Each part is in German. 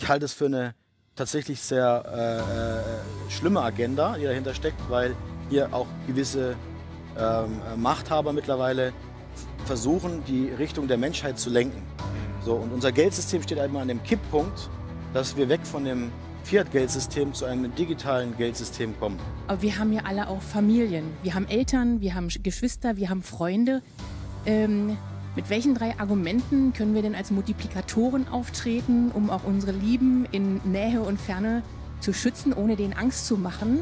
Ich halte es für eine tatsächlich sehr äh, äh, schlimme Agenda, die dahinter steckt, weil hier auch gewisse ähm, Machthaber mittlerweile versuchen, die Richtung der Menschheit zu lenken. So, und unser Geldsystem steht einmal an dem Kipppunkt, dass wir weg von dem Fiat-Geldsystem zu einem digitalen Geldsystem kommen. Aber wir haben ja alle auch Familien. Wir haben Eltern, wir haben Geschwister, wir haben Freunde. Ähm mit welchen drei Argumenten können wir denn als Multiplikatoren auftreten, um auch unsere Lieben in Nähe und Ferne zu schützen, ohne denen Angst zu machen,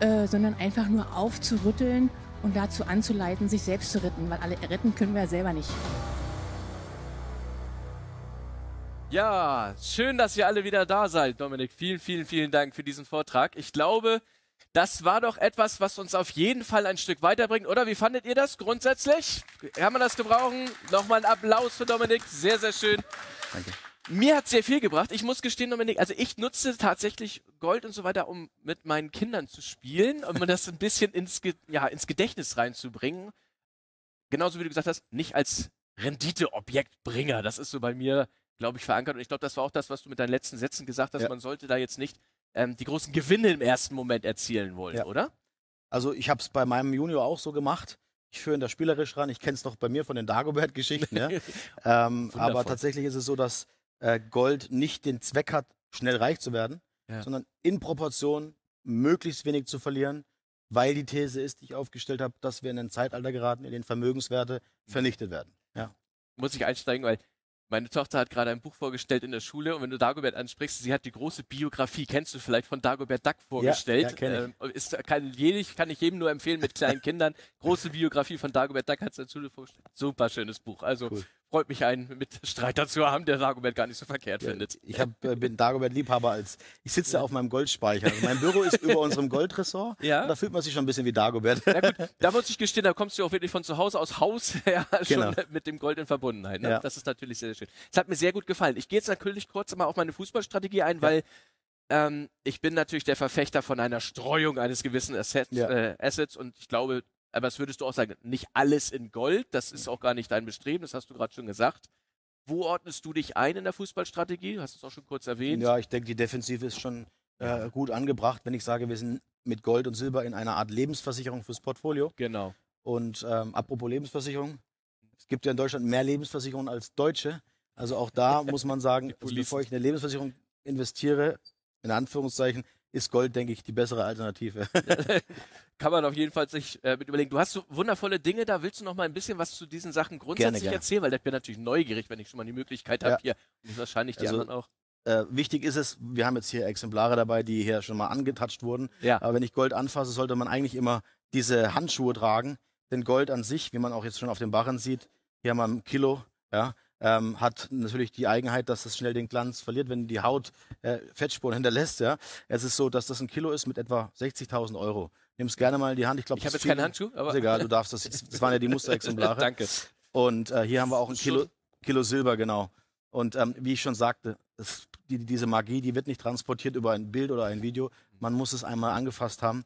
äh, sondern einfach nur aufzurütteln und dazu anzuleiten, sich selbst zu retten, weil alle retten können wir ja selber nicht. Ja, schön, dass ihr alle wieder da seid, Dominik. Vielen, vielen, vielen Dank für diesen Vortrag. Ich glaube, das war doch etwas, was uns auf jeden Fall ein Stück weiterbringt, oder? Wie fandet ihr das grundsätzlich? Haben wir das gebrauchen? Nochmal ein Applaus für Dominik. Sehr, sehr schön. Danke. Mir hat sehr viel gebracht. Ich muss gestehen, Dominik, also ich nutze tatsächlich Gold und so weiter, um mit meinen Kindern zu spielen, um das ein bisschen ins, Ge ja, ins Gedächtnis reinzubringen. Genauso wie du gesagt hast, nicht als Renditeobjektbringer. Das ist so bei mir, glaube ich, verankert. Und ich glaube, das war auch das, was du mit deinen letzten Sätzen gesagt hast. Ja. Man sollte da jetzt nicht ähm, die großen Gewinne im ersten Moment erzielen wollen, ja. oder? Also ich habe es bei meinem Junior auch so gemacht. Ich führe ihn da spielerisch ran. Ich kenne es noch bei mir von den Dagobert-Geschichten. ja. ähm, aber tatsächlich ist es so, dass äh, Gold nicht den Zweck hat, schnell reich zu werden, ja. sondern in Proportion möglichst wenig zu verlieren, weil die These ist, die ich aufgestellt habe, dass wir in ein Zeitalter geraten, in dem Vermögenswerte vernichtet werden. Ja. Muss ich einsteigen, weil meine Tochter hat gerade ein Buch vorgestellt in der Schule und wenn du Dagobert ansprichst, sie hat die große Biografie, kennst du vielleicht, von Dagobert Duck vorgestellt. Ja, ja, ich. Ähm, ist, kann, jedig, kann ich jedem nur empfehlen mit kleinen Kindern. Große Biografie von Dagobert Duck hat sie in der Schule vorgestellt. Super schönes Buch. Also cool freut mich, einen Mitstreiter zu haben, der Dagobert gar nicht so verkehrt ja, findet. Ich hab, äh, bin Dagobert-Liebhaber als. Ich sitze ja. auf meinem Goldspeicher. Also mein Büro ist über unserem Goldressort. Ja. da fühlt man sich schon ein bisschen wie Dagobert. Na gut, da muss ich gestehen, da kommst du auch wirklich von zu Hause aus Haus her genau. schon mit dem Gold in Verbundenheit. Ne? Ja. Das ist natürlich sehr, sehr schön. Es hat mir sehr gut gefallen. Ich gehe jetzt natürlich kurz mal auf meine Fußballstrategie ein, weil ähm, ich bin natürlich der Verfechter von einer Streuung eines gewissen Assets, äh, Assets und ich glaube, aber das würdest du auch sagen, nicht alles in Gold, das ist auch gar nicht dein Bestreben, das hast du gerade schon gesagt. Wo ordnest du dich ein in der Fußballstrategie? Hast du es auch schon kurz erwähnt? Ja, ich denke, die Defensive ist schon äh, gut angebracht, wenn ich sage, wir sind mit Gold und Silber in einer Art Lebensversicherung fürs Portfolio. Genau. Und ähm, apropos Lebensversicherung, es gibt ja in Deutschland mehr Lebensversicherungen als Deutsche. Also auch da muss man sagen, also bevor ich in eine Lebensversicherung investiere, in Anführungszeichen, ist Gold, denke ich, die bessere Alternative. Kann man auf jeden Fall sich äh, mit überlegen. Du hast so wundervolle Dinge da. Willst du noch mal ein bisschen was zu diesen Sachen grundsätzlich gerne, gerne. erzählen? Weil ich bin natürlich neugierig, wenn ich schon mal die Möglichkeit habe ja. hier. Und wahrscheinlich die also, anderen auch. Äh, wichtig ist es, wir haben jetzt hier Exemplare dabei, die hier schon mal angetatscht wurden. Ja. Aber wenn ich Gold anfasse, sollte man eigentlich immer diese Handschuhe tragen. Denn Gold an sich, wie man auch jetzt schon auf dem Barren sieht, hier haben wir ein Kilo, ja, ähm, hat natürlich die Eigenheit, dass es schnell den Glanz verliert, wenn die Haut äh, Fettspuren hinterlässt. Ja? Es ist so, dass das ein Kilo ist mit etwa 60.000 Euro. Nimm es gerne mal in die Hand. Ich, ich habe jetzt keinen Handschuh, aber. Ist egal, du darfst das. Das waren ja die Musterexemplare. Danke. Und äh, hier haben wir auch ein Kilo, Kilo Silber, genau. Und ähm, wie ich schon sagte, es, die, diese Magie, die wird nicht transportiert über ein Bild oder ein Video. Man muss es einmal angefasst haben.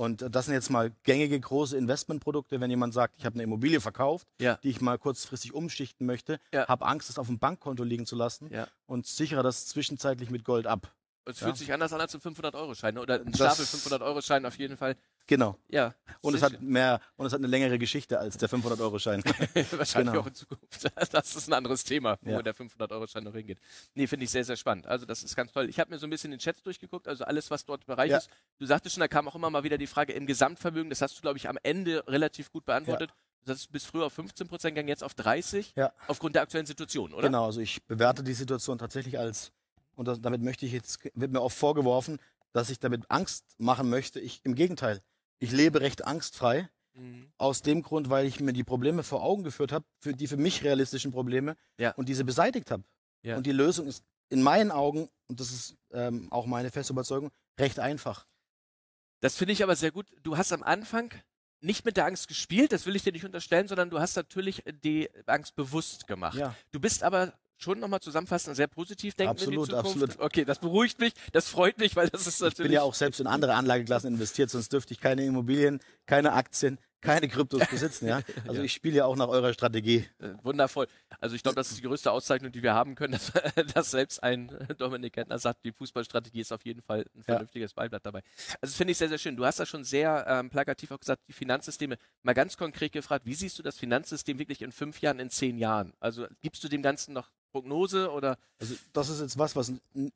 Und das sind jetzt mal gängige große Investmentprodukte. Wenn jemand sagt, ich habe eine Immobilie verkauft, ja. die ich mal kurzfristig umschichten möchte, ja. habe Angst, es auf dem Bankkonto liegen zu lassen ja. und sichere das zwischenzeitlich mit Gold ab. Es fühlt sich anders an als ein 500-Euro-Schein ne? oder ein Stapel 500-Euro-Schein auf jeden Fall. Genau. Ja. Und es hat schön. mehr, und es hat eine längere Geschichte als der 500-Euro-Schein. Wahrscheinlich genau. auch in Zukunft. Das ist ein anderes Thema, wo ja. der 500-Euro-Schein noch hingeht. Nee, finde ich sehr, sehr spannend. Also das ist ganz toll. Ich habe mir so ein bisschen den Chat durchgeguckt, also alles, was dort Bereich ja. ist. Du sagtest schon, da kam auch immer mal wieder die Frage im Gesamtvermögen. Das hast du, glaube ich, am Ende relativ gut beantwortet. Ja. Das ist bis früher auf 15 Prozent gegangen, jetzt auf 30. Ja. Aufgrund der aktuellen Situation, oder? Genau, also ich bewerte die Situation tatsächlich als, und das, damit möchte ich jetzt, wird mir oft vorgeworfen, dass ich damit Angst machen möchte. Ich, Im Gegenteil, ich lebe recht angstfrei. Mhm. Aus dem Grund, weil ich mir die Probleme vor Augen geführt habe, für die für mich realistischen Probleme ja. und diese beseitigt habe. Ja. Und die Lösung ist in meinen Augen, und das ist ähm, auch meine feste Überzeugung, recht einfach. Das finde ich aber sehr gut. Du hast am Anfang nicht mit der Angst gespielt, das will ich dir nicht unterstellen, sondern du hast natürlich die Angst bewusst gemacht. Ja. Du bist aber schon nochmal zusammenfassend sehr positiv denken absolut, in die Zukunft. Absolut. Okay, das beruhigt mich, das freut mich, weil das ist natürlich. Ich bin ja auch selbst in andere Anlageklassen investiert, sonst dürfte ich keine Immobilien, keine Aktien, keine Kryptos besitzen, ja. Also ja. ich spiele ja auch nach eurer Strategie. Äh, wundervoll. Also ich glaube, das ist die größte Auszeichnung, die wir haben können, dass, dass selbst ein Dominik Gentner sagt, die Fußballstrategie ist auf jeden Fall ein vernünftiges ja. Beiblatt dabei. Also das finde ich sehr, sehr schön. Du hast das schon sehr ähm, plakativ auch gesagt, die Finanzsysteme. Mal ganz konkret gefragt, wie siehst du das Finanzsystem wirklich in fünf Jahren, in zehn Jahren? Also gibst du dem Ganzen noch Prognose oder? Also das ist jetzt was, was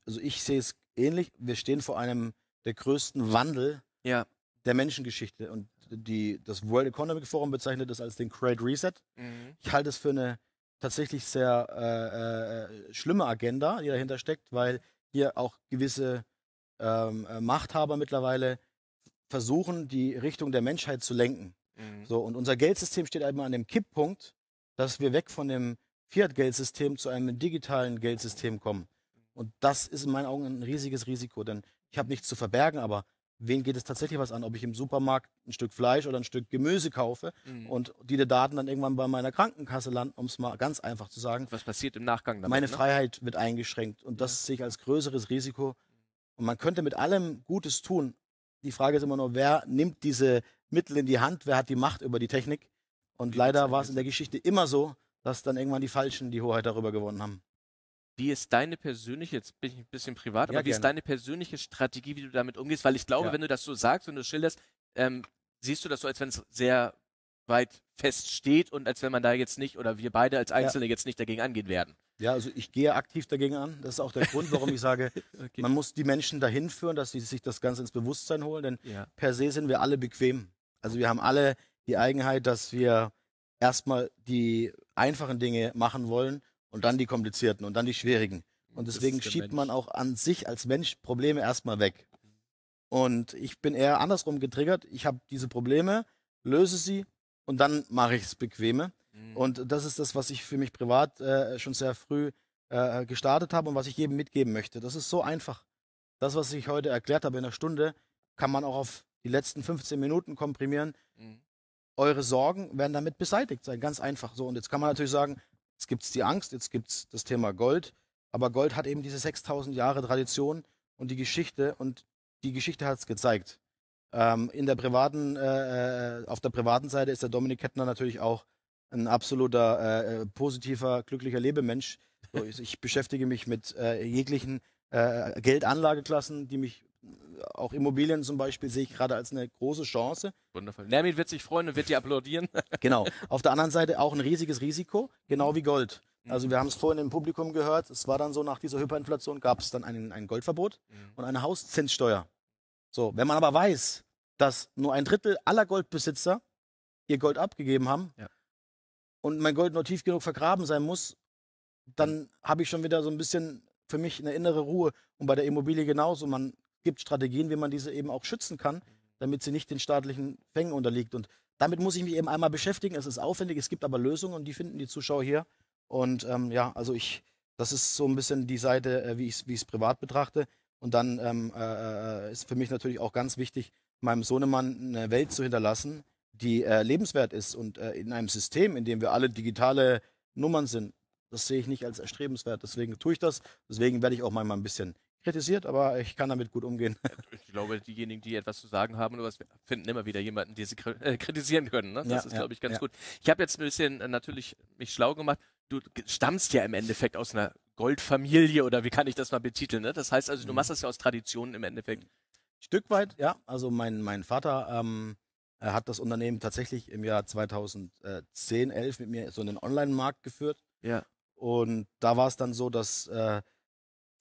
also ich sehe es ähnlich. Wir stehen vor einem der größten Wandel ja. der Menschengeschichte und die, das World Economic Forum bezeichnet das als den Great Reset. Mhm. Ich halte es für eine tatsächlich sehr äh, äh, schlimme Agenda, die dahinter steckt, weil hier auch gewisse ähm, äh, Machthaber mittlerweile versuchen, die Richtung der Menschheit zu lenken. Mhm. So, und unser Geldsystem steht einmal an dem Kipppunkt, dass wir weg von dem Fiat-Geldsystem zu einem digitalen Geldsystem kommen. Und das ist in meinen Augen ein riesiges Risiko, denn ich habe nichts zu verbergen, aber wen geht es tatsächlich was an, ob ich im Supermarkt ein Stück Fleisch oder ein Stück Gemüse kaufe mhm. und diese Daten dann irgendwann bei meiner Krankenkasse landen, um es mal ganz einfach zu sagen. Was passiert im Nachgang damit? Meine ne? Freiheit wird eingeschränkt und das ja. sehe ich als größeres Risiko. Und man könnte mit allem Gutes tun. Die Frage ist immer nur, wer nimmt diese Mittel in die Hand, wer hat die Macht über die Technik? Und die leider war es in der Geschichte immer so, dass dann irgendwann die Falschen die Hoheit darüber gewonnen haben. Wie ist deine persönliche, jetzt bin ich ein bisschen privat, ja, aber wie ist deine persönliche Strategie, wie du damit umgehst? Weil ich glaube, ja. wenn du das so sagst und du schilderst, ähm, siehst du das so, als wenn es sehr weit feststeht und als wenn man da jetzt nicht oder wir beide als Einzelne ja. jetzt nicht dagegen angehen werden. Ja, also ich gehe aktiv dagegen an. Das ist auch der Grund, warum ich sage, okay. man muss die Menschen dahin führen, dass sie sich das Ganze ins Bewusstsein holen, denn ja. per se sind wir alle bequem. Also wir haben alle die Eigenheit, dass wir erstmal die einfachen Dinge machen wollen und dann die komplizierten und dann die schwierigen. Und deswegen schiebt Mensch. man auch an sich als Mensch Probleme erstmal weg. Mhm. Und ich bin eher andersrum getriggert. Ich habe diese Probleme, löse sie und dann mache ich es bequeme. Mhm. Und das ist das, was ich für mich privat äh, schon sehr früh äh, gestartet habe und was ich jedem mitgeben möchte. Das ist so einfach. Das, was ich heute erklärt habe in einer Stunde, kann man auch auf die letzten 15 Minuten komprimieren. Mhm eure Sorgen werden damit beseitigt sein. Ganz einfach so. Und jetzt kann man natürlich sagen, jetzt gibt es die Angst, jetzt gibt es das Thema Gold. Aber Gold hat eben diese 6000 Jahre Tradition und die Geschichte und die Geschichte hat es gezeigt. Ähm, in der privaten, äh, äh, auf der privaten Seite ist der Dominik Kettner natürlich auch ein absoluter äh, äh positiver, glücklicher Lebemensch. So, ich, ich, beschäftige mich mit äh, jeglichen äh, Geldanlageklassen, die mich auch Immobilien zum Beispiel sehe ich gerade als eine große Chance. Wundervoll. Nermin wird sich freuen und wird dir applaudieren. genau. Auf der anderen Seite auch ein riesiges Risiko, genau wie Gold. Mhm. Also wir haben es vorhin im Publikum gehört, es war dann so, nach dieser Hyperinflation gab es dann ein, ein Goldverbot mhm. und eine Hauszinssteuer. So, wenn man aber weiß, dass nur ein Drittel aller Goldbesitzer ihr Gold abgegeben haben ja. und mein Gold nur tief genug vergraben sein muss, dann mhm. habe ich schon wieder so ein bisschen für mich eine innere Ruhe. Und bei der Immobilie genauso. Man gibt Strategien, wie man diese eben auch schützen kann, damit sie nicht den staatlichen Fängen unterliegt. Und damit muss ich mich eben einmal beschäftigen. Es ist aufwendig, es gibt aber Lösungen und die finden die Zuschauer hier. Und ähm, ja, also ich, das ist so ein bisschen die Seite, äh, wie ich es privat betrachte. Und dann ähm, äh, äh, ist für mich natürlich auch ganz wichtig, meinem Sohnemann eine Welt zu hinterlassen, die äh, lebenswert ist. Und äh, in einem System, in dem wir alle digitale Nummern sind, das sehe ich nicht als erstrebenswert. Deswegen tue ich das. Deswegen werde ich auch mal ein bisschen kritisiert, aber ich kann damit gut umgehen. Ich glaube, diejenigen, die etwas zu sagen haben oder was finden immer wieder jemanden, den sie äh, kritisieren können. Ne? Das ja, ist, glaube ich, ganz ja. gut. Ich habe jetzt ein bisschen äh, natürlich mich schlau gemacht. Du stammst ja im Endeffekt aus einer Goldfamilie oder wie kann ich das mal betiteln? Ne? Das heißt also, du mhm. machst das ja aus Traditionen im Endeffekt. Stück weit, ja. Also mein, mein Vater ähm, äh, hat das Unternehmen tatsächlich im Jahr 2010, 11 mit mir so in den Online-Markt geführt. Ja. Und da war es dann so, dass äh,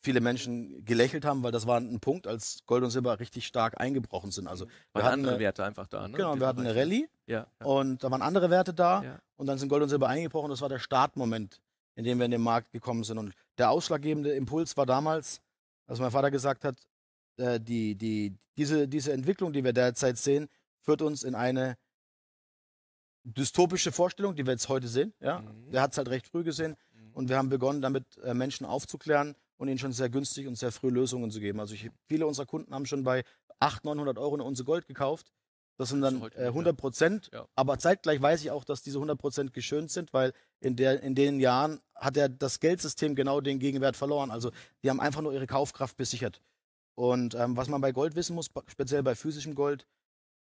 viele Menschen gelächelt haben, weil das war ein Punkt, als Gold und Silber richtig stark eingebrochen sind. Also waren andere eine, Werte einfach da. Ne? Genau, wir hatten eine Rallye ja, ja. und da waren andere Werte da ja. und dann sind Gold und Silber eingebrochen. Das war der Startmoment, in dem wir in den Markt gekommen sind. Und der ausschlaggebende Impuls war damals, als mein Vater gesagt hat, äh, die, die, diese, diese Entwicklung, die wir derzeit sehen, führt uns in eine dystopische Vorstellung, die wir jetzt heute sehen. Ja? Mhm. Der hat es halt recht früh gesehen. Mhm. Und wir haben begonnen, damit äh, Menschen aufzuklären, und ihnen schon sehr günstig und sehr früh Lösungen zu geben. Also ich, viele unserer Kunden haben schon bei 800, 900 Euro eine Unze Gold gekauft. Das sind dann äh, 100 Prozent. Ja. Aber zeitgleich weiß ich auch, dass diese 100 Prozent geschönt sind, weil in, der, in den Jahren hat ja das Geldsystem genau den Gegenwert verloren. Also die haben einfach nur ihre Kaufkraft besichert. Und ähm, was man bei Gold wissen muss, speziell bei physischem Gold,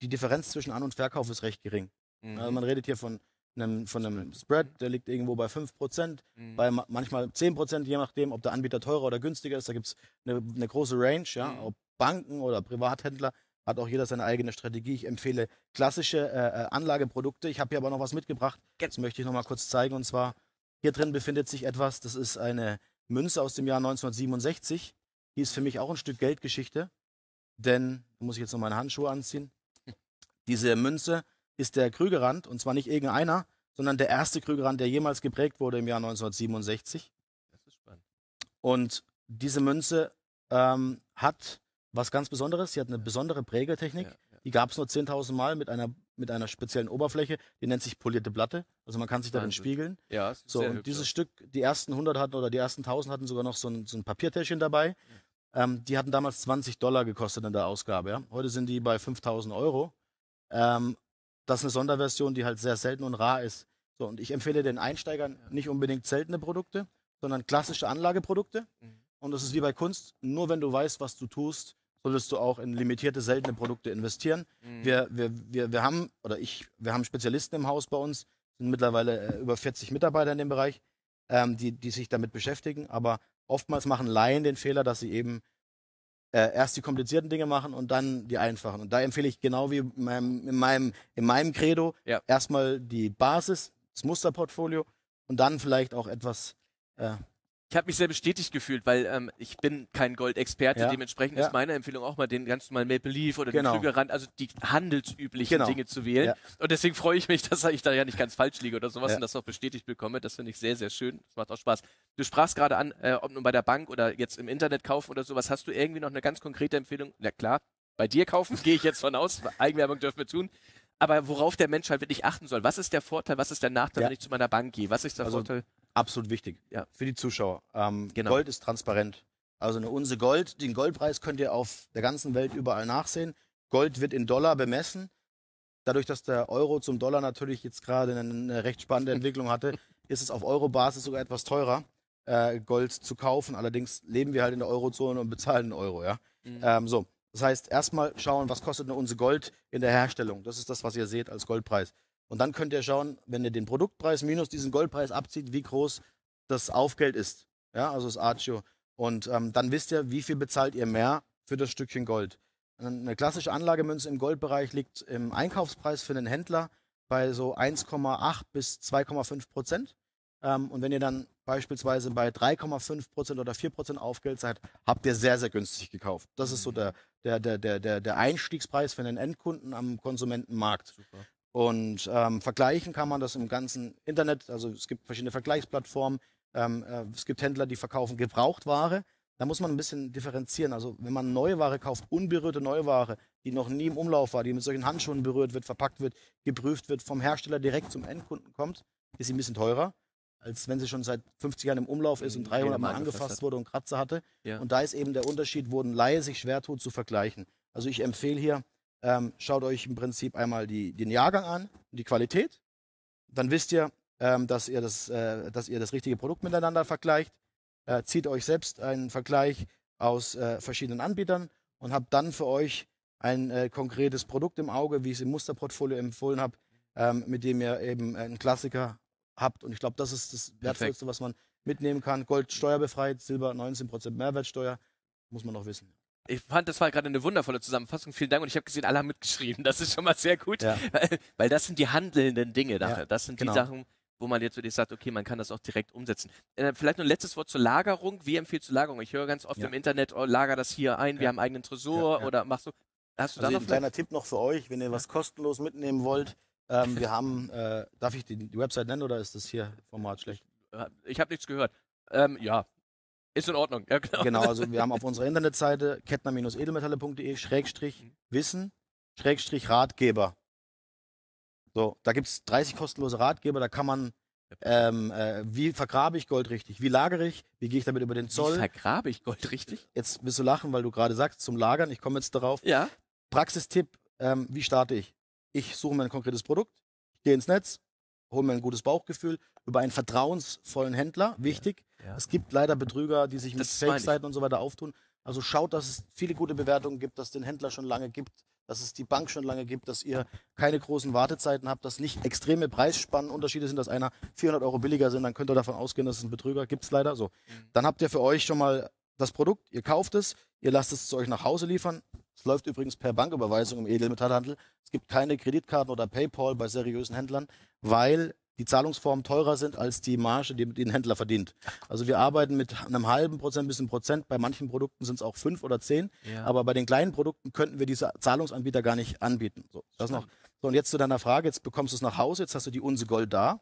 die Differenz zwischen An- und Verkauf ist recht gering. Mhm. Also man redet hier von einem, von einem Spread, der liegt irgendwo bei 5%, mhm. bei manchmal 10%, je nachdem, ob der Anbieter teurer oder günstiger ist. Da gibt es eine, eine, große Range, ja, mhm. ob Banken oder Privathändler, hat auch jeder seine eigene Strategie. Ich empfehle klassische äh, äh Anlageprodukte. Ich habe hier aber noch was mitgebracht. Das möchte ich noch mal kurz zeigen. Und zwar, hier drin befindet sich etwas, das ist eine Münze aus dem Jahr 1967. Die ist für mich auch ein Stück Geldgeschichte, denn, muss ich jetzt noch meine Handschuhe anziehen, diese Münze ist der Krügerrand, und zwar nicht irgendeiner, sondern der erste Krügerrand, der jemals geprägt wurde im Jahr 1967. Das ist spannend. Und diese Münze ähm, hat was ganz Besonderes. Sie hat eine besondere Prägetechnik. Ja, ja. Die gab es nur 10.000 Mal mit einer, mit einer speziellen Oberfläche. Die nennt sich polierte Platte. Also man kann sich darin spiegeln. Ja, ist so, sehr und hübsch, dieses ja. Stück, die ersten 100 hatten oder die ersten 1000 hatten sogar noch so ein, so ein Papiertäschchen dabei. Ähm, die hatten damals 20 Dollar gekostet in der Ausgabe. Ja? Heute sind die bei 5000 Euro. Ähm, das ist eine Sonderversion, die halt sehr selten und rar ist. So, und ich empfehle den Einsteigern nicht unbedingt seltene Produkte, sondern klassische Anlageprodukte. Mhm. Und das ist wie bei Kunst, nur wenn du weißt, was du tust, solltest du auch in limitierte, seltene Produkte investieren. Mhm. Wir, wir, wir, wir haben, oder ich, wir haben Spezialisten im Haus bei uns, sind mittlerweile äh, über 40 Mitarbeiter in dem Bereich, ähm, die, die sich damit beschäftigen. Aber oftmals machen Laien den Fehler, dass sie eben äh, erst die komplizierten Dinge machen und dann die einfachen. Und da empfehle ich genau wie in meinem, in meinem, in meinem Credo ja. erstmal die Basis, das Musterportfolio und dann vielleicht auch etwas äh, ich habe mich sehr bestätigt gefühlt, weil ähm, ich bin kein Goldexperte. Ja. Dementsprechend ja. ist meine Empfehlung auch mal den ganzen normalen Maple Leaf oder genau. den Flügerrand, also die handelsüblichen genau. Dinge zu wählen. Ja. Und deswegen freue ich mich, dass ich da ja nicht ganz falsch liege oder sowas und das auch bestätigt bekomme. Das finde ich sehr, sehr schön. Das macht auch Spaß. Du sprachst gerade an, äh, ob nun bei der Bank oder jetzt im Internet kaufen oder sowas. Hast du irgendwie noch eine ganz konkrete Empfehlung? Na klar, bei dir kaufen gehe ich jetzt von aus. Eigenwerbung dürfen wir tun aber worauf der Mensch halt wirklich achten soll. Was ist der Vorteil, was ist der Nachteil, ja. wenn ich zu meiner Bank gehe? Was ist der also, Vorteil? Absolut wichtig. Ja. Für die Zuschauer. Ähm, genau. Gold ist transparent. Also eine Unse Gold, den Goldpreis könnt ihr auf der ganzen Welt überall nachsehen. Gold wird in Dollar bemessen. Dadurch, dass der Euro zum Dollar natürlich jetzt gerade eine recht spannende Entwicklung hatte, ist es auf Euro-Basis sogar etwas teurer, äh, Gold zu kaufen. Allerdings leben wir halt in der Eurozone und bezahlen einen Euro, ja. Mhm. Ähm, so. Das heißt, erstmal schauen, was kostet eine Unse Gold in der Herstellung. Das ist das, was ihr seht als Goldpreis. Und dann könnt ihr schauen, wenn ihr den Produktpreis minus diesen Goldpreis abzieht, wie groß das Aufgeld ist. Ja, also das Archio. Und ähm, dann wisst ihr, wie viel bezahlt ihr mehr für das Stückchen Gold. Eine klassische Anlagemünze im Goldbereich liegt im Einkaufspreis für den Händler bei so 1,8 bis 2,5 Prozent. Ähm, und wenn ihr dann beispielsweise bei 3,5 Prozent oder 4 Prozent Aufgeld seid, habt ihr sehr, sehr günstig gekauft. Das ist so mhm. der, der, der, der, der Einstiegspreis für den Endkunden am Konsumentenmarkt. Super. Und ähm, vergleichen kann man das im ganzen Internet. Also es gibt verschiedene Vergleichsplattformen. Ähm, äh, es gibt Händler, die verkaufen Gebrauchtware. Da muss man ein bisschen differenzieren. Also wenn man neue Ware kauft, unberührte Neuware, die noch nie im Umlauf war, die mit solchen Handschuhen berührt wird, verpackt wird, geprüft wird, vom Hersteller direkt zum Endkunden kommt, ist sie ein bisschen teurer, als wenn sie schon seit 50 Jahren im Umlauf ist und 300 hm, Mal angefasst wurde und Kratzer hatte. Ja. Und da ist eben der Unterschied, wurden ein Laie sich schwer tut, zu vergleichen. Also ich empfehle hier, ähm, schaut euch im Prinzip einmal die, den Jahrgang an, die Qualität. Dann wisst ihr, ähm, dass, ihr das, äh, dass ihr das richtige Produkt miteinander vergleicht. Äh, zieht euch selbst einen Vergleich aus äh, verschiedenen Anbietern und habt dann für euch ein äh, konkretes Produkt im Auge, wie ich es im Musterportfolio empfohlen habe, ähm, mit dem ihr eben einen Klassiker habt. Und ich glaube, das ist das Wertvollste, was man mitnehmen kann. Gold steuerbefreit, Silber 19% Mehrwertsteuer, muss man noch wissen. Ich fand, das war gerade eine wundervolle Zusammenfassung. Vielen Dank. Und ich habe gesehen, alle haben mitgeschrieben. Das ist schon mal sehr gut. Ja. Weil, das sind die handelnden Dinge. Ja, das sind genau. die Sachen, wo man jetzt wirklich sagt, okay, man kann das auch direkt umsetzen. Äh, vielleicht noch ein letztes Wort zur Lagerung. Wie empfiehlst du Lagerung? Ich höre ganz oft ja. im Internet, oh, lager das hier ein, wir haben einen eigenen Tresor oder machst du. Hast du also da noch ein kleiner Tipp noch für euch, wenn ihr was kostenlos mitnehmen wollt. Ähm, wir haben, äh, darf ich die, die Website nennen oder ist das hier Format schlecht? Ich habe nichts gehört. Ähm, ja, ist in Ordnung, ja genau. Genau, also wir haben auf unserer Internetseite kettner-edelmetalle.de Schrägstrich Wissen, Schrägstrich Ratgeber. So, da gibt es 30 kostenlose Ratgeber, da kann man ähm, äh, wie vergrabe ich Gold richtig? Wie lagere ich? Wie gehe ich damit über den Zoll? Wie vergrabe ich Gold richtig? Jetzt wirst du lachen, weil du gerade sagst, zum Lagern, ich komme jetzt darauf. Ja. Praxistipp, ähm, wie starte ich? Ich suche mir ein konkretes Produkt, ich gehe ins Netz, hol mir ein gutes Bauchgefühl, über einen vertrauensvollen Händler, wichtig. Ja, ja. Es gibt leider Betrüger, die sich mit Fake-Seiten und so weiter auftun. Also schaut, dass es viele gute Bewertungen gibt, dass es den Händler schon lange gibt, dass es die Bank schon lange gibt, dass ihr keine großen Wartezeiten habt, dass nicht extreme Preisspannenunterschiede sind, dass einer 400 Euro billiger sind, dann könnt ihr davon ausgehen, dass es ein Betrüger gibt's leider so. Mhm. Dann habt ihr für euch schon mal das Produkt, ihr kauft es, ihr lasst es zu euch nach Hause liefern, es läuft übrigens per Banküberweisung im Edelmetallhandel. Es gibt keine Kreditkarten oder PayPal bei seriösen Händlern, weil die Zahlungsformen teurer sind als die Marge, die ein Händler verdient. Also wir arbeiten mit einem halben Prozent bis einem Prozent. Bei manchen Produkten sind es auch fünf oder zehn. Ja. Aber bei den kleinen Produkten könnten wir diese Zahlungsanbieter gar nicht anbieten. So, das noch. so und jetzt zu deiner Frage. Jetzt bekommst du es nach Hause. Jetzt hast du die Unse Gold da.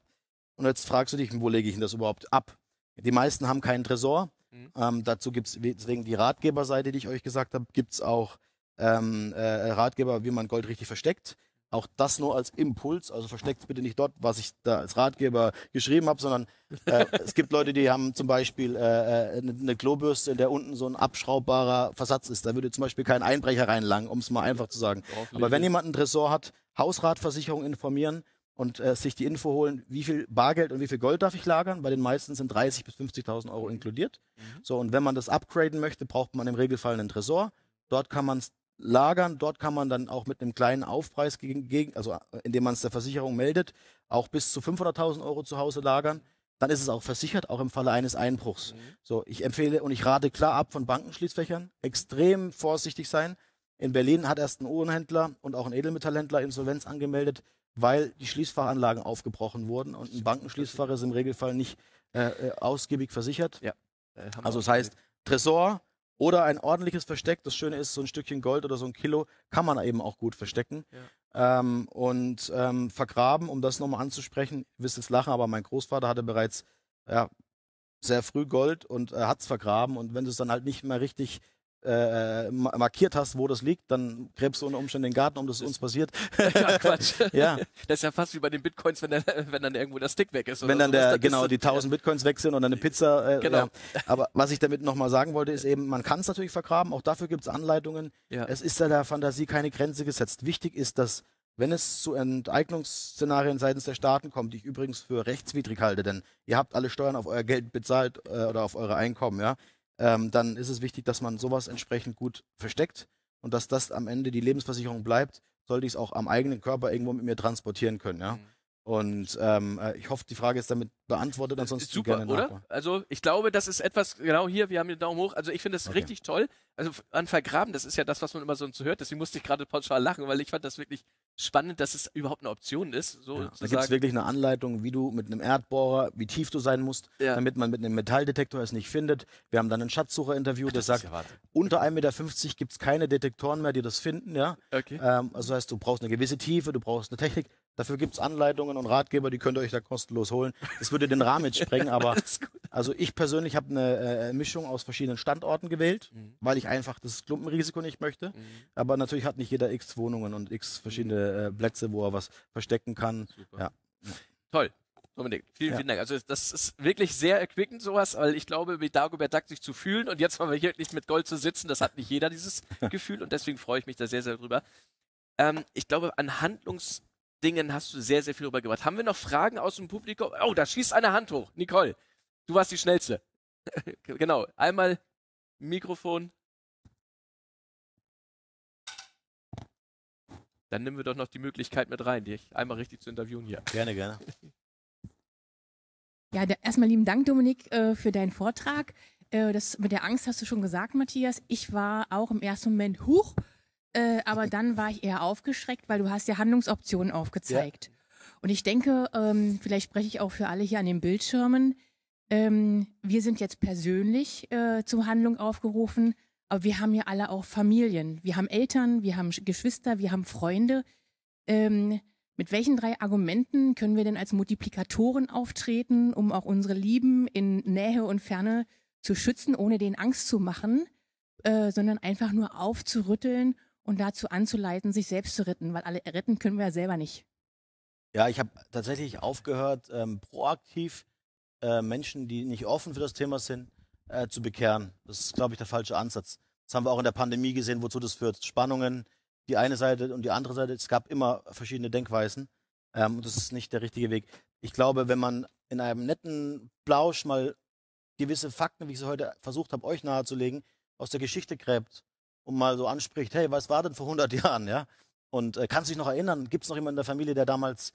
Und jetzt fragst du dich, wo lege ich denn das überhaupt ab? Die meisten haben keinen Tresor. Mhm. Ähm, dazu gibt es, deswegen die Ratgeberseite, die ich euch gesagt habe, gibt es auch ähm, äh, Ratgeber, wie man Gold richtig versteckt. Auch das nur als Impuls. Also versteckt bitte nicht dort, was ich da als Ratgeber geschrieben habe, sondern äh, es gibt Leute, die haben zum Beispiel eine äh, Klobürste, äh, ne, ne in der unten so ein abschraubbarer Versatz ist. Da würde zum Beispiel kein Einbrecher reinlangen, um es mal einfach zu sagen. Aber wenn jemand einen Tresor hat, Hausratversicherung informieren und äh, sich die Info holen, wie viel Bargeld und wie viel Gold darf ich lagern. Bei den meisten sind 30.000 bis 50.000 Euro mhm. inkludiert. Mhm. So und wenn man das upgraden möchte, braucht man im Regelfall einen Tresor. Dort kann man es lagern. Dort kann man dann auch mit einem kleinen Aufpreis gegen, gegen also äh, indem man es der Versicherung meldet, auch bis zu 500.000 Euro zu Hause lagern. Dann ist es auch versichert, auch im Falle eines Einbruchs. Mhm. So, ich empfehle und ich rate klar ab von Bankenschließfächern. Extrem vorsichtig sein. In Berlin hat erst ein Uhrenhändler und auch ein Edelmetallhändler Insolvenz angemeldet, weil die Schließfachanlagen aufgebrochen wurden und ein Bankenschließfach ist im Regelfall nicht äh, äh, ausgiebig versichert. Ja. Äh, also das heißt, Tresor, oder ein ordentliches Versteck. Das Schöne ist, so ein Stückchen Gold oder so ein Kilo kann man eben auch gut verstecken. Ja. Ähm, und ähm, vergraben, um das nochmal anzusprechen, ihr wisst jetzt lachen, aber mein Großvater hatte bereits ja, sehr früh Gold und äh, hat es vergraben. Und wenn du es dann halt nicht mehr richtig äh, äh markiert hast, wo das liegt, dann gräbst du unter Umständen den Garten um, dass es uns passiert. Ja, Quatsch. ja. Das ist ja fast wie bei den Bitcoins, wenn, der, wenn dann irgendwo der Stick weg ist. wenn dann der, genau, die 1000 Bitcoins weg sind und dann eine Pizza. Äh, genau. Ja. Aber was ich damit nochmal sagen wollte, ist eben, man kann es natürlich vergraben, auch dafür gibt es Anleitungen. Ja. Es ist da der Fantasie keine Grenze gesetzt. Wichtig ist, dass wenn es zu Enteignungsszenarien seitens der Staaten kommt, die ich übrigens für rechtswidrig halte, denn ihr habt alle Steuern auf euer Geld bezahlt äh, oder auf eure Einkommen, ja, ähm, dann ist es wichtig, dass man sowas entsprechend gut versteckt und dass das am Ende die Lebensversicherung bleibt, sollte ich es auch am eigenen Körper irgendwo mit mir transportieren können. Ja? Mhm. Und ähm, äh, ich hoffe, die Frage ist damit beantwortet. Äh, ansonsten ist super, gerne oder? Also ich glaube, das ist etwas genau hier. Wir haben den Daumen hoch. Also ich finde das okay. richtig toll. Also an Vergraben, das ist ja das, was man immer so hört. Deswegen musste ich gerade pauschal lachen, weil ich fand das wirklich spannend, dass es überhaupt eine Option ist. So ja, da gibt es wirklich eine Anleitung, wie du mit einem Erdbohrer, wie tief du sein musst, ja. damit man mit einem Metalldetektor es nicht findet. Wir haben dann einen Schatzsucher interviewt, der sagt, ja unter 1,50 Meter gibt es keine Detektoren mehr, die das finden. Ja? Okay. Ähm, also das heißt, du brauchst eine gewisse Tiefe, du brauchst eine Technik. Dafür gibt es Anleitungen und Ratgeber, die könnt ihr euch da kostenlos holen. Das würde den Rahmen jetzt sprengen, aber also ich persönlich habe eine äh, Mischung aus verschiedenen Standorten gewählt, mhm. weil ich einfach das Klumpenrisiko nicht möchte. Mhm. Aber natürlich hat nicht jeder x Wohnungen und x verschiedene äh, Plätze, wo er was verstecken kann. Super. Ja. Toll. Dominik, vielen, ja. vielen Dank. Also das ist wirklich sehr erquickend sowas, weil ich glaube, wie Dagobert Duck sich zu fühlen und jetzt wir hier nicht mit Gold zu sitzen, das hat nicht jeder dieses Gefühl und deswegen freue ich mich da sehr, sehr drüber. Ähm, ich glaube, an Handlungsdingen hast du sehr, sehr viel drüber gemacht. Haben wir noch Fragen aus dem Publikum? Oh, da schießt eine Hand hoch. Nicole. Du warst die Schnellste. genau. Einmal Mikrofon. Dann nehmen wir doch noch die Möglichkeit mit rein, dich einmal richtig zu interviewen hier. Gerne, gerne. Ja, erstmal lieben Dank, Dominik, äh, für deinen Vortrag. Äh, das mit der Angst hast du schon gesagt, Matthias. Ich war auch im ersten Moment hoch, äh, aber dann war ich eher aufgeschreckt, weil du hast ja Handlungsoptionen aufgezeigt. Ja. Und ich denke, ähm, vielleicht spreche ich auch für alle hier an den Bildschirmen, ähm, wir sind jetzt persönlich äh, zur Handlung aufgerufen, aber wir haben ja alle auch Familien. Wir haben Eltern, wir haben Geschwister, wir haben Freunde. Ähm, mit welchen drei Argumenten können wir denn als Multiplikatoren auftreten, um auch unsere Lieben in Nähe und Ferne zu schützen, ohne denen Angst zu machen, äh, sondern einfach nur aufzurütteln und dazu anzuleiten, sich selbst zu retten, weil alle retten können wir ja selber nicht. Ja, ich habe tatsächlich aufgehört, ähm, proaktiv äh, Menschen, die nicht offen für das Thema sind, äh, zu bekehren. Das ist, glaube ich, der falsche Ansatz. Das haben wir auch in der Pandemie gesehen, wozu das führt. Spannungen, die eine Seite und die andere Seite. Es gab immer verschiedene Denkweisen. Ähm, und das ist nicht der richtige Weg. Ich glaube, wenn man in einem netten Plausch mal gewisse Fakten, wie ich sie heute versucht habe, euch nahezulegen, aus der Geschichte gräbt und mal so anspricht, hey, was war denn vor 100 Jahren, ja? Und äh, kannst dich noch erinnern, gibt es noch jemanden in der Familie, der damals,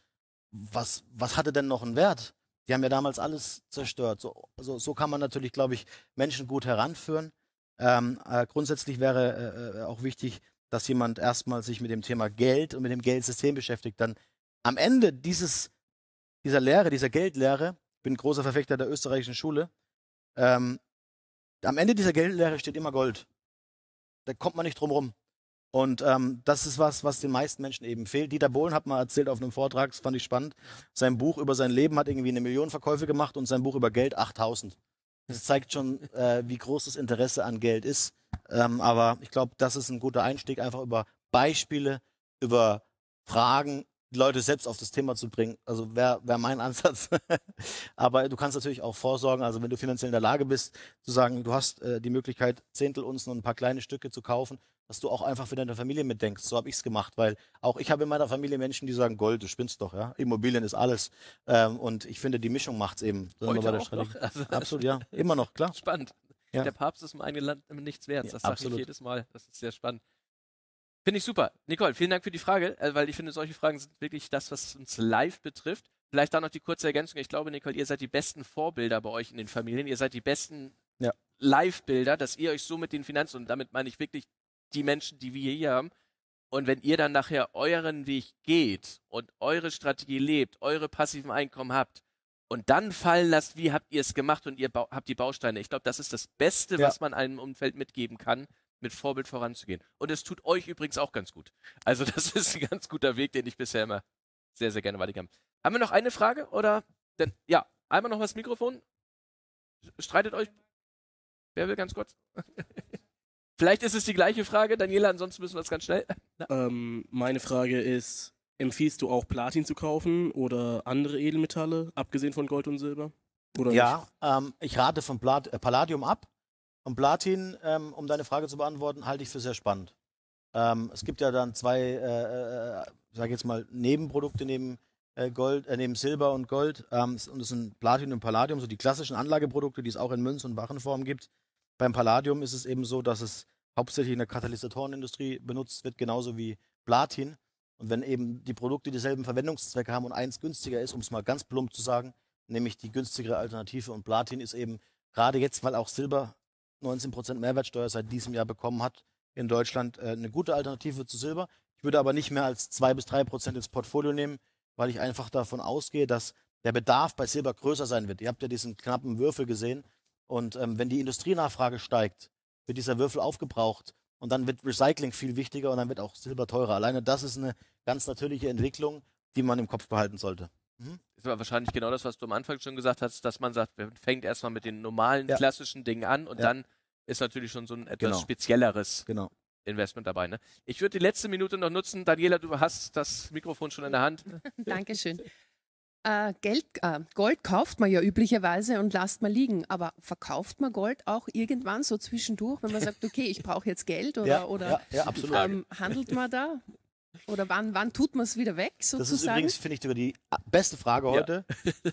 was, was hatte denn noch einen Wert? Die haben ja damals alles zerstört. So, also, so kann man natürlich, glaube ich, Menschen gut heranführen. Ähm, äh, grundsätzlich wäre äh, äh, auch wichtig, dass jemand erstmal sich mit dem Thema Geld und mit dem Geldsystem beschäftigt. Dann am Ende dieses, dieser Lehre, dieser Geldlehre, ich bin großer Verfechter der österreichischen Schule, ähm, am Ende dieser Geldlehre steht immer Gold. Da kommt man nicht drum rum. Und ähm, das ist was, was den meisten Menschen eben fehlt. Dieter Bohlen hat mal erzählt auf einem Vortrag, das fand ich spannend, sein Buch über sein Leben hat irgendwie eine Million Verkäufe gemacht und sein Buch über Geld 8000. Das zeigt schon, äh, wie groß das Interesse an Geld ist. Ähm, aber ich glaube, das ist ein guter Einstieg, einfach über Beispiele, über Fragen die Leute selbst auf das Thema zu bringen. Also wäre wär mein Ansatz. Aber du kannst natürlich auch vorsorgen, also wenn du finanziell in der Lage bist, zu sagen, du hast äh, die Möglichkeit, Zehntelunzen und ein paar kleine Stücke zu kaufen, dass du auch einfach für deine Familie mitdenkst. So habe ich es gemacht, weil auch ich habe in meiner Familie Menschen, die sagen, Gold, du spinnst doch, ja. Immobilien ist alles. Ähm, und ich finde, die Mischung macht es eben. Heute auch noch. Also, absolut, ja. Immer noch, klar. Spannend. Ja. Der Papst ist im eigenen Land nichts wert. Das ja, sage ich jedes Mal. Das ist sehr spannend. Finde ich super. Nicole, vielen Dank für die Frage, äh, weil ich finde, solche Fragen sind wirklich das, was uns live betrifft. Vielleicht da noch die kurze Ergänzung. Ich glaube, Nicole, ihr seid die besten Vorbilder bei euch in den Familien. Ihr seid die besten ja. Live-Bilder, dass ihr euch so mit den Finanzen, und damit meine ich wirklich die Menschen, die wir hier haben, und wenn ihr dann nachher euren Weg geht und eure Strategie lebt, eure passiven Einkommen habt und dann fallen lasst, wie habt ihr es gemacht und ihr habt die Bausteine. Ich glaube, das ist das Beste, ja. was man einem Umfeld mitgeben kann, mit Vorbild voranzugehen. Und es tut euch übrigens auch ganz gut. Also das ist ein ganz guter Weg, den ich bisher immer sehr, sehr gerne weitergegeben habe. Haben wir noch eine Frage? Oder denn ja, einmal noch mal das Mikrofon. Streitet euch. Wer will ganz kurz? Vielleicht ist es die gleiche Frage, Daniela, ansonsten müssen wir es ganz schnell. Ähm, meine Frage ist, empfiehlst du auch Platin zu kaufen oder andere Edelmetalle, abgesehen von Gold und Silber? Oder ja, ähm, ich rate von Plat äh, Palladium ab. Und Platin, ähm, um deine Frage zu beantworten, halte ich für sehr spannend. Ähm, es gibt ja dann zwei, äh, äh, äh sage jetzt mal, Nebenprodukte neben äh, Gold, äh, neben Silber und Gold. Ähm, und das sind Platin und Palladium, so die klassischen Anlageprodukte, die es auch in Münz- und Wachenform gibt. Beim Palladium ist es eben so, dass es hauptsächlich in der Katalysatorenindustrie benutzt wird, genauso wie Platin. Und wenn eben die Produkte dieselben Verwendungszwecke haben und eins günstiger ist, um es mal ganz plump zu sagen, nämlich die günstigere Alternative und Platin ist eben gerade jetzt, weil auch Silber 19% Prozent Mehrwertsteuer seit diesem Jahr bekommen hat, in Deutschland äh, eine gute Alternative zu Silber. Ich würde aber nicht mehr als zwei bis drei Prozent ins Portfolio nehmen, weil ich einfach davon ausgehe, dass der Bedarf bei Silber größer sein wird. Ihr habt ja diesen knappen Würfel gesehen. Und ähm, wenn die Industrienachfrage steigt, wird dieser Würfel aufgebraucht. Und dann wird Recycling viel wichtiger und dann wird auch Silber teurer. Alleine das ist eine ganz natürliche Entwicklung, die man im Kopf behalten sollte. Das mhm. Ist aber wahrscheinlich genau das, was du am Anfang schon gesagt hast, dass man sagt, man fängt erstmal mit den normalen, ja. klassischen Dingen an und ja. dann ist natürlich schon so ein etwas genau. spezielleres genau. Investment dabei. Ne? Ich würde die letzte Minute noch nutzen. Daniela, du hast das Mikrofon schon in der Hand. Dankeschön. Äh, Geld, äh, Gold kauft man ja üblicherweise und lasst mal liegen, aber verkauft man Gold auch irgendwann so zwischendurch, wenn man sagt, okay, ich brauche jetzt Geld oder, ja, oder ja, ja, ähm, handelt man da? Oder wann, wann tut man es wieder weg? Sozusagen? Das ist übrigens, finde ich, die beste Frage heute,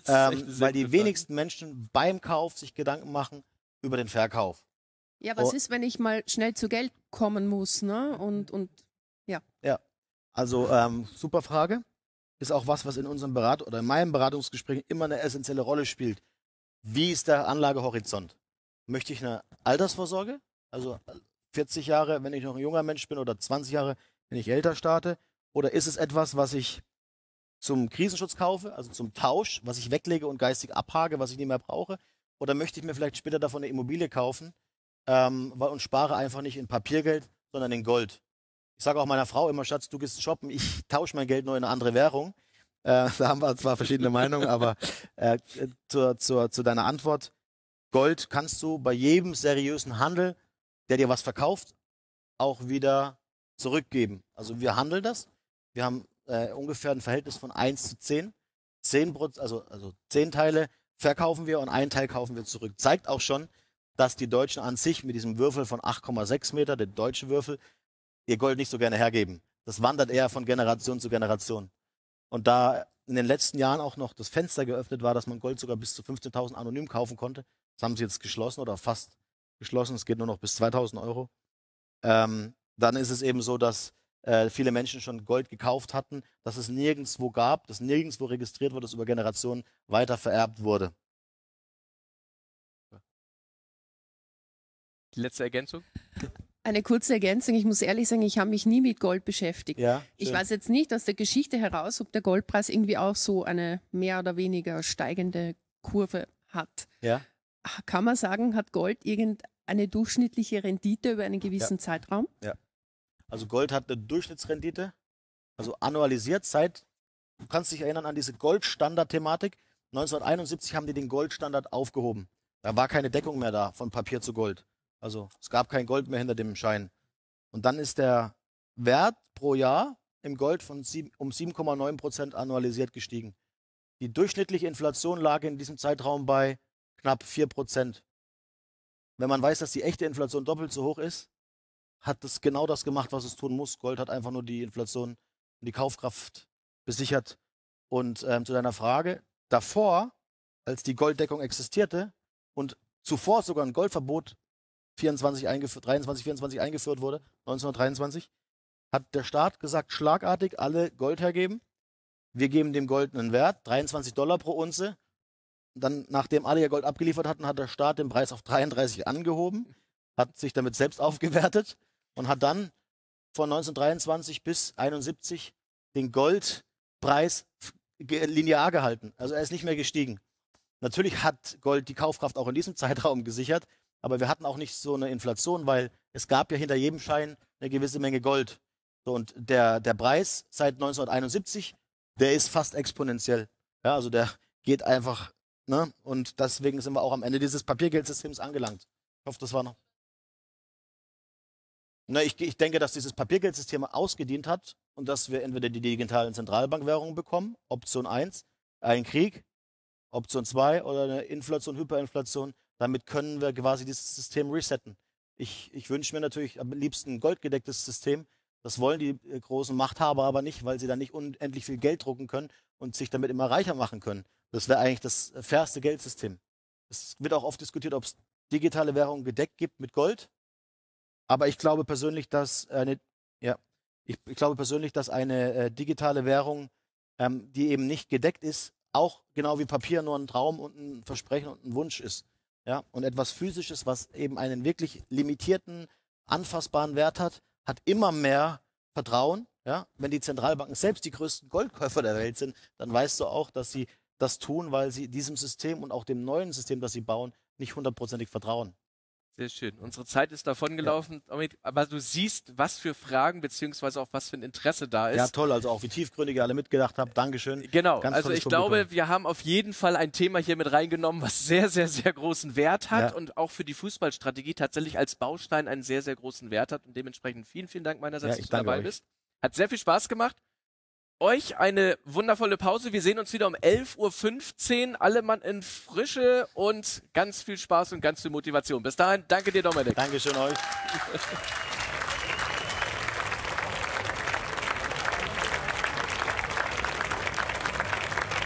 ja. ähm, weil die Frage. wenigsten Menschen beim Kauf sich Gedanken machen über den Verkauf. Ja, was oh. ist, wenn ich mal schnell zu Geld kommen muss, ne? Und, und ja. Ja, also ähm, super Frage. Ist auch was, was in unserem Berat oder in meinem Beratungsgespräch immer eine essentielle Rolle spielt. Wie ist der Anlagehorizont? Möchte ich eine Altersvorsorge? Also 40 äh, Jahre, wenn ich noch ein junger Mensch bin oder 20 Jahre, wenn ich älter starte? Oder ist es etwas, was ich zum Krisenschutz kaufe, also zum Tausch, was ich weglege und geistig abhage, was ich nicht mehr brauche? Oder möchte ich mir vielleicht später davon eine Immobilie kaufen ähm, und spare einfach nicht in Papiergeld, sondern in Gold? Ich sage auch meiner Frau immer, Schatz, du gehst shoppen, ich tausche mein Geld nur in eine andere Währung. Äh, da haben wir zwar verschiedene Meinungen, aber äh, zur, zur, zu deiner Antwort. Gold kannst du bei jedem seriösen Handel, der dir was verkauft, auch wieder zurückgeben. Also wir handeln das. Wir haben äh, ungefähr ein Verhältnis von 1 zu 10. 10 also, also 10 Teile verkaufen wir und einen Teil kaufen wir zurück. Zeigt auch schon, dass die Deutschen an sich mit diesem Würfel von 8,6 Meter, der deutsche Würfel, ihr Gold nicht so gerne hergeben. Das wandert eher von Generation zu Generation. Und da in den letzten Jahren auch noch das Fenster geöffnet war, dass man Gold sogar bis zu 15.000 anonym kaufen konnte, das haben sie jetzt geschlossen oder fast geschlossen. Es geht nur noch bis 2.000 Euro. Ähm, dann ist es eben so, dass äh, viele Menschen schon Gold gekauft hatten, dass es nirgendwo gab, dass nirgendwo registriert wurde, dass über Generationen weiter vererbt wurde. Die letzte Ergänzung? Eine kurze Ergänzung. Ich muss ehrlich sagen, ich habe mich nie mit Gold beschäftigt. Ja, ich weiß jetzt nicht aus der Geschichte heraus, ob der Goldpreis irgendwie auch so eine mehr oder weniger steigende Kurve hat. Ja. Kann man sagen, hat Gold irgendeine durchschnittliche Rendite über einen gewissen ja. Zeitraum? Ja. Also Gold hat eine Durchschnittsrendite, also annualisiert seit, du kannst dich erinnern an diese Goldstandard-Thematik. 1971 haben die den Goldstandard aufgehoben. Da war keine Deckung mehr da von Papier zu Gold. Also es gab kein Gold mehr hinter dem Schein. Und dann ist der Wert pro Jahr im Gold von um 7,9 Prozent annualisiert gestiegen. Die durchschnittliche Inflation lag in diesem Zeitraum bei knapp 4 Prozent. Wenn man weiß, dass die echte Inflation doppelt so hoch ist, hat es genau das gemacht, was es tun muss. Gold hat einfach nur die Inflation und die Kaufkraft besichert. Und ähm, zu deiner Frage, davor, als die Golddeckung existierte und zuvor sogar ein Goldverbot 24 eingeführt, 23, 24 eingeführt wurde, 1923, hat der Staat gesagt, schlagartig alle Gold hergeben. Wir geben dem Gold einen Wert, 23 Dollar pro Unze. Dann, nachdem alle ihr Gold abgeliefert hatten, hat der Staat den Preis auf 33 angehoben, hat sich damit selbst aufgewertet und hat dann von 1923 bis 1971 den Goldpreis linear gehalten. Also er ist nicht mehr gestiegen. Natürlich hat Gold die Kaufkraft auch in diesem Zeitraum gesichert, aber wir hatten auch nicht so eine Inflation, weil es gab ja hinter jedem Schein eine gewisse Menge Gold. und der, der Preis seit 1971, der ist fast exponentiell. Ja, also der geht einfach, ne? Und deswegen sind wir auch am Ende dieses Papiergeldsystems angelangt. Ich hoffe, das war noch na, ich, ich denke, dass dieses Papiergeldsystem ausgedient hat und dass wir entweder die digitalen Zentralbankwährungen bekommen, Option 1, einen Krieg, Option 2 oder eine Inflation, Hyperinflation. Damit können wir quasi dieses System resetten. Ich, ich wünsche mir natürlich am liebsten ein goldgedecktes System. Das wollen die äh, großen Machthaber aber nicht, weil sie dann nicht unendlich viel Geld drucken können und sich damit immer reicher machen können. Das wäre eigentlich das äh, fairste Geldsystem. Es wird auch oft diskutiert, ob es digitale Währungen gedeckt gibt mit Gold. Aber ich glaube persönlich, dass eine, ja, ich, ich glaube persönlich, dass eine äh, digitale Währung, ähm, die eben nicht gedeckt ist, auch genau wie Papier nur ein Traum und ein Versprechen und ein Wunsch ist. Ja, und etwas Physisches, was eben einen wirklich limitierten, anfassbaren Wert hat, hat immer mehr Vertrauen. Ja, wenn die Zentralbanken selbst die größten Goldkäufer der Welt sind, dann weißt du auch, dass sie das tun, weil sie diesem System und auch dem neuen System, das sie bauen, nicht hundertprozentig vertrauen. Sehr schön. Unsere Zeit ist davongelaufen, ja. aber du siehst, was für Fragen bzw. auch was für ein Interesse da ist. Ja, toll, also auch wie tiefgründig ihr alle mitgedacht habt. Dankeschön. Genau, Ganz also ich Publikum. glaube, wir haben auf jeden Fall ein Thema hier mit reingenommen, was sehr, sehr, sehr großen Wert hat ja. und auch für die Fußballstrategie tatsächlich als Baustein einen sehr, sehr großen Wert hat. Und dementsprechend vielen, vielen Dank meinerseits, ja, dass du dabei euch. bist. Hat sehr viel Spaß gemacht euch eine wundervolle Pause. Wir sehen uns wieder um 11.15 Uhr. Alle Mann in Frische und ganz viel Spaß und ganz viel Motivation. Bis dahin, danke dir, Dominik. Dankeschön euch.